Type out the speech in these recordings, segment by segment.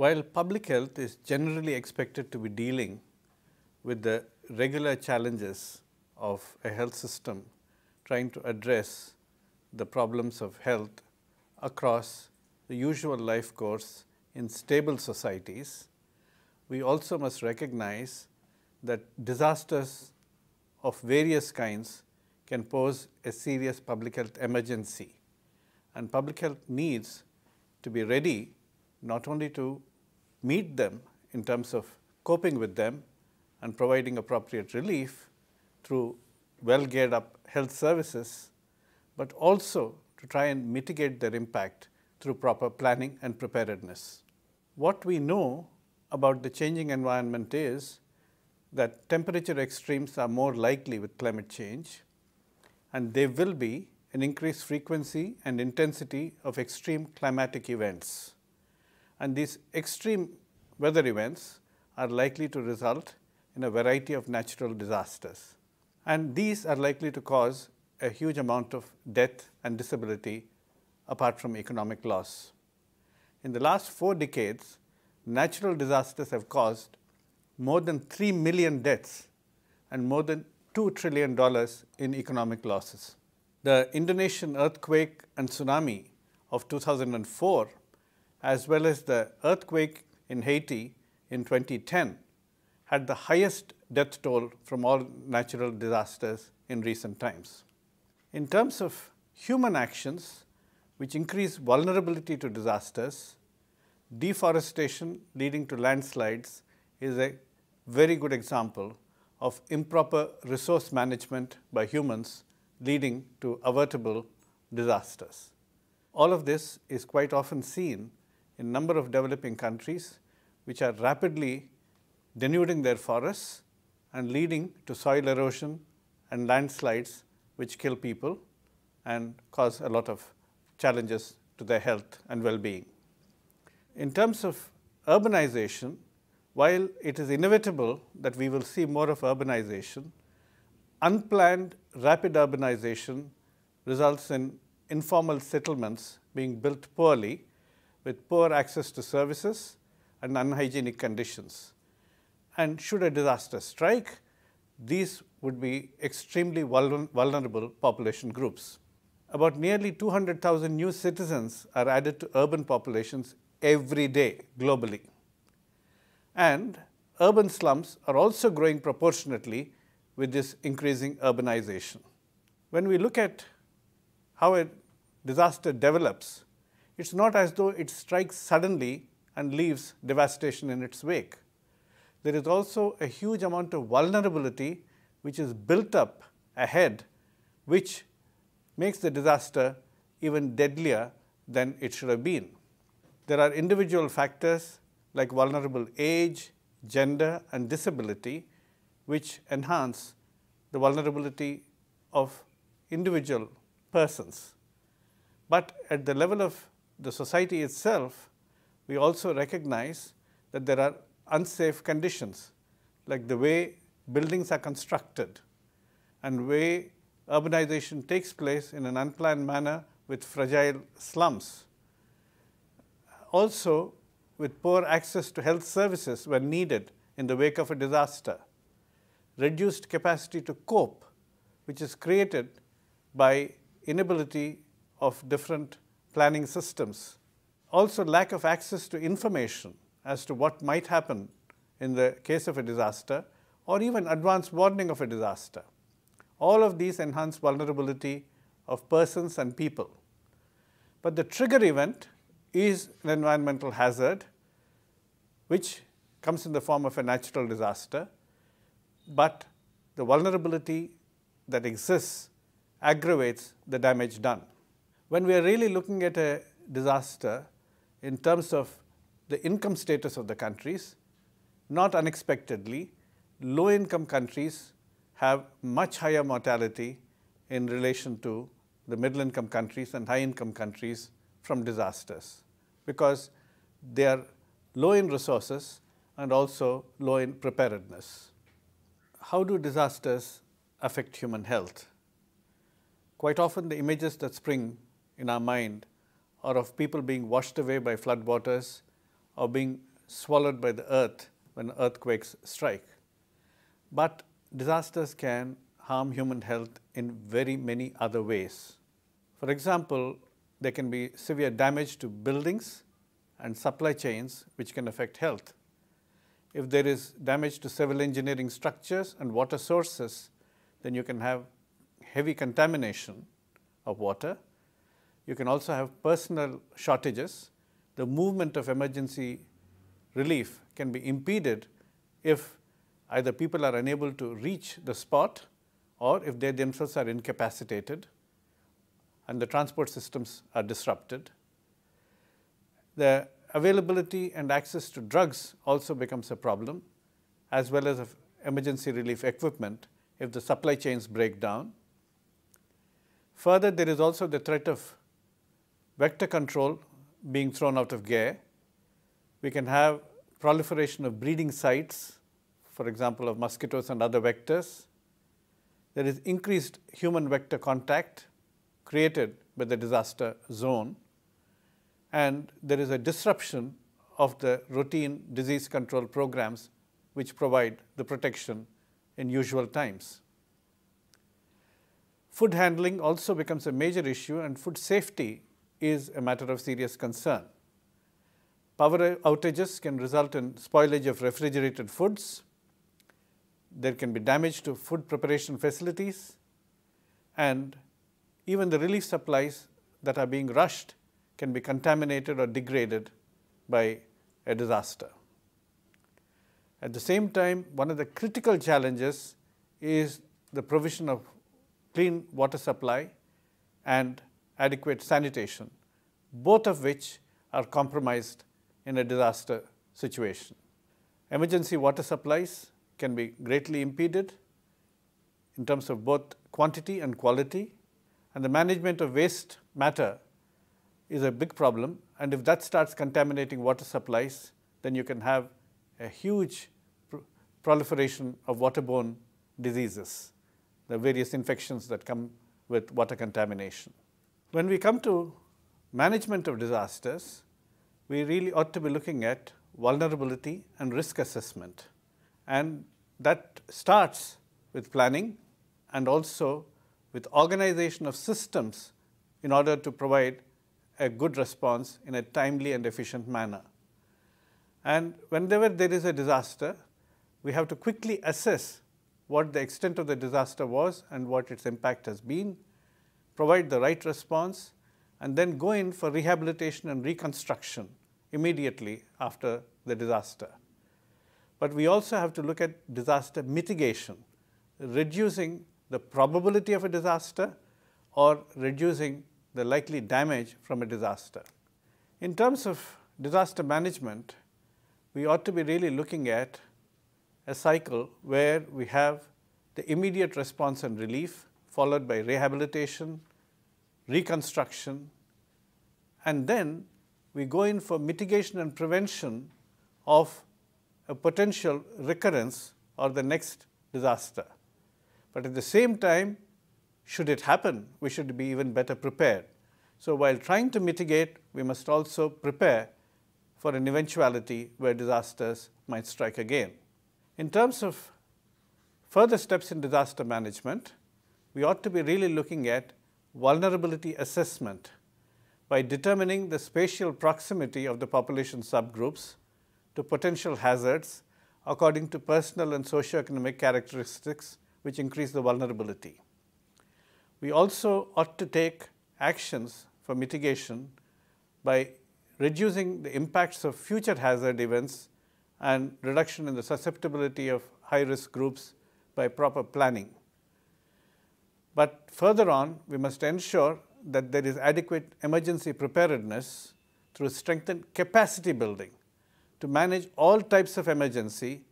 While public health is generally expected to be dealing with the regular challenges of a health system trying to address the problems of health across the usual life course in stable societies, we also must recognize that disasters of various kinds can pose a serious public health emergency. And public health needs to be ready not only to meet them in terms of coping with them and providing appropriate relief through well geared up health services, but also to try and mitigate their impact through proper planning and preparedness. What we know about the changing environment is that temperature extremes are more likely with climate change and there will be an increased frequency and intensity of extreme climatic events and these extreme weather events are likely to result in a variety of natural disasters. And these are likely to cause a huge amount of death and disability apart from economic loss. In the last four decades, natural disasters have caused more than 3 million deaths and more than $2 trillion in economic losses. The Indonesian earthquake and tsunami of 2004 as well as the earthquake in Haiti in 2010, had the highest death toll from all natural disasters in recent times. In terms of human actions, which increase vulnerability to disasters, deforestation leading to landslides is a very good example of improper resource management by humans leading to avertible disasters. All of this is quite often seen in a number of developing countries which are rapidly denuding their forests and leading to soil erosion and landslides which kill people and cause a lot of challenges to their health and well-being. In terms of urbanization, while it is inevitable that we will see more of urbanization, unplanned rapid urbanization results in informal settlements being built poorly with poor access to services and unhygienic conditions. And should a disaster strike, these would be extremely vulnerable population groups. About nearly 200,000 new citizens are added to urban populations every day globally. And urban slums are also growing proportionately with this increasing urbanization. When we look at how a disaster develops, it's not as though it strikes suddenly and leaves devastation in its wake. There is also a huge amount of vulnerability which is built up ahead, which makes the disaster even deadlier than it should have been. There are individual factors like vulnerable age, gender and disability which enhance the vulnerability of individual persons. But at the level of the society itself, we also recognize that there are unsafe conditions, like the way buildings are constructed and way urbanization takes place in an unplanned manner with fragile slums. Also, with poor access to health services when needed in the wake of a disaster, reduced capacity to cope, which is created by inability of different planning systems. Also lack of access to information as to what might happen in the case of a disaster or even advance warning of a disaster. All of these enhance vulnerability of persons and people. But the trigger event is an environmental hazard which comes in the form of a natural disaster, but the vulnerability that exists aggravates the damage done when we are really looking at a disaster in terms of the income status of the countries, not unexpectedly, low income countries have much higher mortality in relation to the middle income countries and high income countries from disasters because they are low in resources and also low in preparedness. How do disasters affect human health? Quite often the images that spring in our mind or of people being washed away by floodwaters or being swallowed by the earth when earthquakes strike. But disasters can harm human health in very many other ways. For example, there can be severe damage to buildings and supply chains which can affect health. If there is damage to civil engineering structures and water sources, then you can have heavy contamination of water you can also have personal shortages. The movement of emergency relief can be impeded if either people are unable to reach the spot or if they themselves are incapacitated and the transport systems are disrupted. The availability and access to drugs also becomes a problem as well as emergency relief equipment if the supply chains break down. Further, there is also the threat of vector control being thrown out of gear. We can have proliferation of breeding sites, for example, of mosquitoes and other vectors. There is increased human vector contact created by the disaster zone. And there is a disruption of the routine disease control programs which provide the protection in usual times. Food handling also becomes a major issue and food safety is a matter of serious concern. Power outages can result in spoilage of refrigerated foods. There can be damage to food preparation facilities and even the relief supplies that are being rushed can be contaminated or degraded by a disaster. At the same time, one of the critical challenges is the provision of clean water supply and adequate sanitation, both of which are compromised in a disaster situation. Emergency water supplies can be greatly impeded in terms of both quantity and quality, and the management of waste matter is a big problem. And if that starts contaminating water supplies, then you can have a huge pr proliferation of waterborne diseases, the various infections that come with water contamination. When we come to management of disasters, we really ought to be looking at vulnerability and risk assessment. And that starts with planning and also with organization of systems in order to provide a good response in a timely and efficient manner. And whenever there is a disaster, we have to quickly assess what the extent of the disaster was and what its impact has been provide the right response, and then go in for rehabilitation and reconstruction immediately after the disaster. But we also have to look at disaster mitigation, reducing the probability of a disaster or reducing the likely damage from a disaster. In terms of disaster management, we ought to be really looking at a cycle where we have the immediate response and relief, followed by rehabilitation, reconstruction, and then we go in for mitigation and prevention of a potential recurrence or the next disaster. But at the same time, should it happen, we should be even better prepared. So while trying to mitigate, we must also prepare for an eventuality where disasters might strike again. In terms of further steps in disaster management, we ought to be really looking at vulnerability assessment by determining the spatial proximity of the population subgroups to potential hazards according to personal and socioeconomic characteristics which increase the vulnerability. We also ought to take actions for mitigation by reducing the impacts of future hazard events and reduction in the susceptibility of high-risk groups by proper planning. But further on, we must ensure that there is adequate emergency preparedness through strengthened capacity building to manage all types of emergency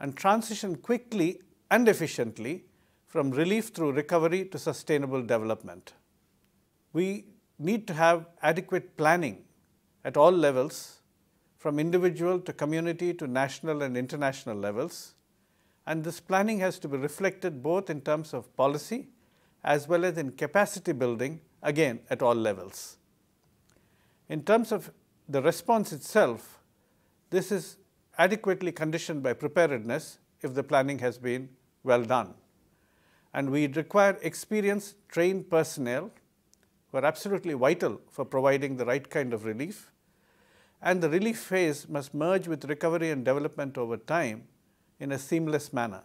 and transition quickly and efficiently from relief through recovery to sustainable development. We need to have adequate planning at all levels from individual to community to national and international levels and this planning has to be reflected both in terms of policy as well as in capacity building, again at all levels. In terms of the response itself, this is adequately conditioned by preparedness if the planning has been well done. And we require experienced, trained personnel who are absolutely vital for providing the right kind of relief. And the relief phase must merge with recovery and development over time in a seamless manner.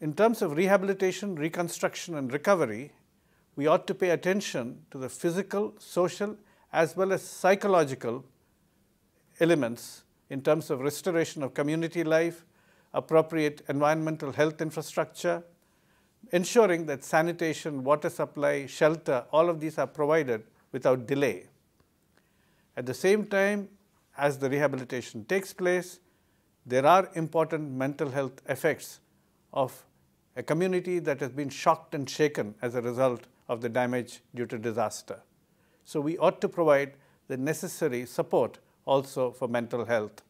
In terms of rehabilitation, reconstruction and recovery, we ought to pay attention to the physical, social as well as psychological elements in terms of restoration of community life, appropriate environmental health infrastructure, ensuring that sanitation, water supply, shelter, all of these are provided without delay. At the same time, as the rehabilitation takes place, there are important mental health effects of a community that has been shocked and shaken as a result of the damage due to disaster. So we ought to provide the necessary support also for mental health